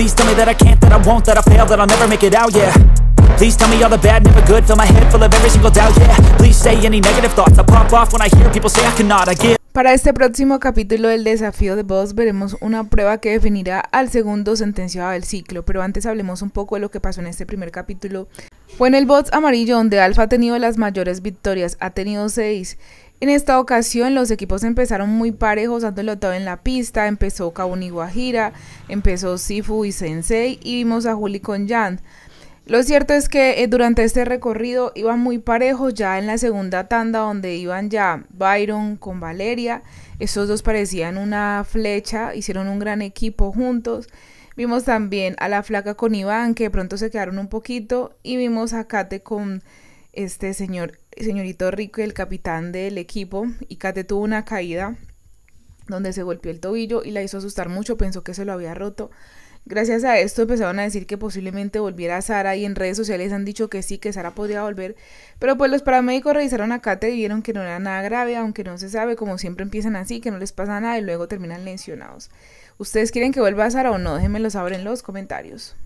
Please tell me that I can't, that I won't, that I fail, that I'll never make it out, yeah Please tell me all the bad, never good Fill my head full of every single doubt, yeah Please say any negative thoughts I pop off when I hear people say I cannot, I give Para este próximo capítulo del desafío de Boss veremos una prueba que definirá al segundo sentenciado del ciclo, pero antes hablemos un poco de lo que pasó en este primer capítulo. Fue en el Boss amarillo donde Alfa ha tenido las mayores victorias, ha tenido 6 en esta ocasión los equipos empezaron muy parejos dándolo todo en la pista, empezó Kabun y Guajira, empezó Sifu y Sensei y vimos a Juli con Jan. Lo cierto es que eh, durante este recorrido iban muy parejos ya en la segunda tanda donde iban ya Byron con Valeria, esos dos parecían una flecha, hicieron un gran equipo juntos. Vimos también a la flaca con Iván que de pronto se quedaron un poquito y vimos a Kate con este señor, señorito Rico, el capitán del equipo, y Kate tuvo una caída donde se golpeó el tobillo y la hizo asustar mucho, pensó que se lo había roto. Gracias a esto empezaron a decir que posiblemente volviera Sara y en redes sociales han dicho que sí, que Sara podía volver, pero pues los paramédicos revisaron a Kate y vieron que no era nada grave, aunque no se sabe, como siempre empiezan así, que no les pasa nada y luego terminan lesionados. ¿Ustedes quieren que vuelva Sara o no? Déjenmelo saber en los comentarios.